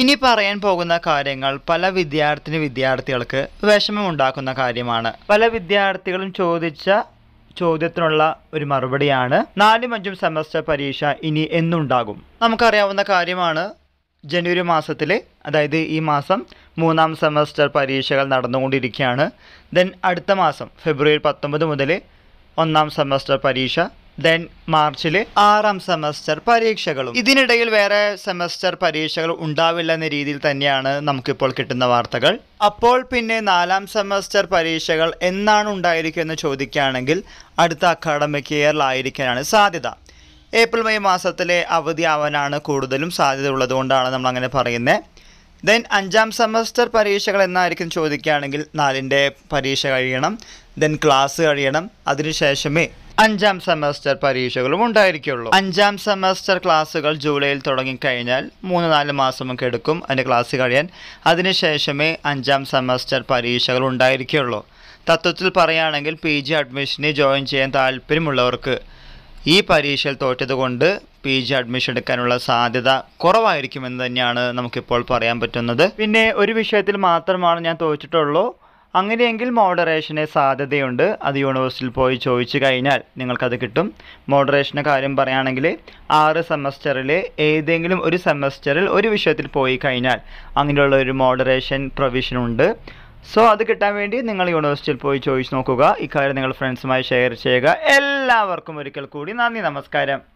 ഇനി പറയാൻ പോകുന്ന കാര്യങ്ങൾ പല വിദ്യാർത്ഥിനി വിദ്യാർത്ഥികൾക്ക് വിഷമമുണ്ടാക്കുന്ന കാര്യമാണ് പല വിദ്യാർത്ഥികളും ചോദിച്ച ചോദ്യത്തിനുള്ള ഒരു മറുപടിയാണ് നാലും അഞ്ചും സെമസ്റ്റർ പരീക്ഷ ഇനി എന്നുണ്ടാകും നമുക്കറിയാവുന്ന കാര്യമാണ് ജനുവരി മാസത്തിൽ അതായത് ഈ മാസം മൂന്നാം സെമസ്റ്റർ പരീക്ഷകൾ നടന്നുകൊണ്ടിരിക്കുകയാണ് ദെൻ അടുത്ത മാസം ഫെബ്രുവരി പത്തൊമ്പത് മുതൽ ഒന്നാം സെമസ്റ്റർ പരീക്ഷ ദെൻ മാർച്ചിൽ ആറാം സെമസ്റ്റർ പരീക്ഷകളും ഇതിനിടയിൽ വേറെ സെമസ്റ്റർ പരീക്ഷകൾ ഉണ്ടാവില്ല എന്ന രീതിയിൽ തന്നെയാണ് നമുക്കിപ്പോൾ കിട്ടുന്ന വാർത്തകൾ അപ്പോൾ പിന്നെ നാലാം സെമസ്റ്റർ പരീക്ഷകൾ എന്നാണ് ഉണ്ടായിരിക്കുക എന്ന് ചോദിക്കുകയാണെങ്കിൽ അടുത്ത അക്കാഡമിക് ഇയറിലായിരിക്കാനാണ് സാധ്യത ഏപ്രിൽ മെയ് മാസത്തിലെ അവധി ആവാനാണ് കൂടുതലും സാധ്യത ഉള്ളതുകൊണ്ടാണ് നമ്മൾ അങ്ങനെ പറയുന്നത് ദെൻ അഞ്ചാം സെമസ്റ്റർ പരീക്ഷകൾ എന്നായിരിക്കും ചോദിക്കുകയാണെങ്കിൽ നാലിൻ്റെ പരീക്ഷ കഴിയണം ദെൻ ക്ലാസ് കഴിയണം അതിനുശേഷമേ അഞ്ചാം സെമസ്റ്റർ പരീക്ഷകളും ഉണ്ടായിരിക്കുള്ളൂ അഞ്ചാം സെമസ്റ്റർ ക്ലാസ്സുകൾ ജൂലൈയിൽ തുടങ്ങിക്കഴിഞ്ഞാൽ മൂന്ന് നാല് മാസമൊക്കെ എടുക്കും അതിൻ്റെ ക്ലാസ് കഴിയാൻ അതിനുശേഷമേ അഞ്ചാം സെമസ്റ്റർ പരീക്ഷകൾ ഉണ്ടായിരിക്കുള്ളൂ തത്വത്തിൽ പറയുകയാണെങ്കിൽ പി ജി അഡ്മിഷന് ജോയിൻ ചെയ്യാൻ താല്പര്യമുള്ളവർക്ക് ഈ പരീക്ഷയിൽ തോറ്റതുകൊണ്ട് പി ജി അഡ്മിഷൻ എടുക്കാനുള്ള സാധ്യത കുറവായിരിക്കുമെന്ന് തന്നെയാണ് നമുക്കിപ്പോൾ പറയാൻ പറ്റുന്നത് പിന്നെ ഒരു വിഷയത്തിൽ മാത്രമാണ് ഞാൻ തോറ്റിട്ടുള്ളൂ അങ്ങനെയെങ്കിൽ മോഡറേഷന് സാധ്യതയുണ്ട് അത് യൂണിവേഴ്സിറ്റിയിൽ പോയി ചോദിച്ചു കഴിഞ്ഞാൽ നിങ്ങൾക്കത് കിട്ടും മോഡറേഷൻ്റെ കാര്യം പറയുകയാണെങ്കിൽ ആറ് സെമസ്റ്ററിൽ ഏതെങ്കിലും ഒരു സെമസ്റ്ററിൽ ഒരു വിഷയത്തിൽ പോയി കഴിഞ്ഞാൽ അങ്ങനെയുള്ള ഒരു മോഡറേഷൻ പ്രൊവിഷൻ ഉണ്ട് സോ അത് കിട്ടാൻ വേണ്ടി നിങ്ങൾ യൂണിവേഴ്സിറ്റിയിൽ പോയി ചോദിച്ചു നോക്കുക ഇക്കാര്യം നിങ്ങൾ ഫ്രണ്ട്സുമായി ഷെയർ ചെയ്യുക എല്ലാവർക്കും ഒരിക്കൽ കൂടി നന്ദി നമസ്കാരം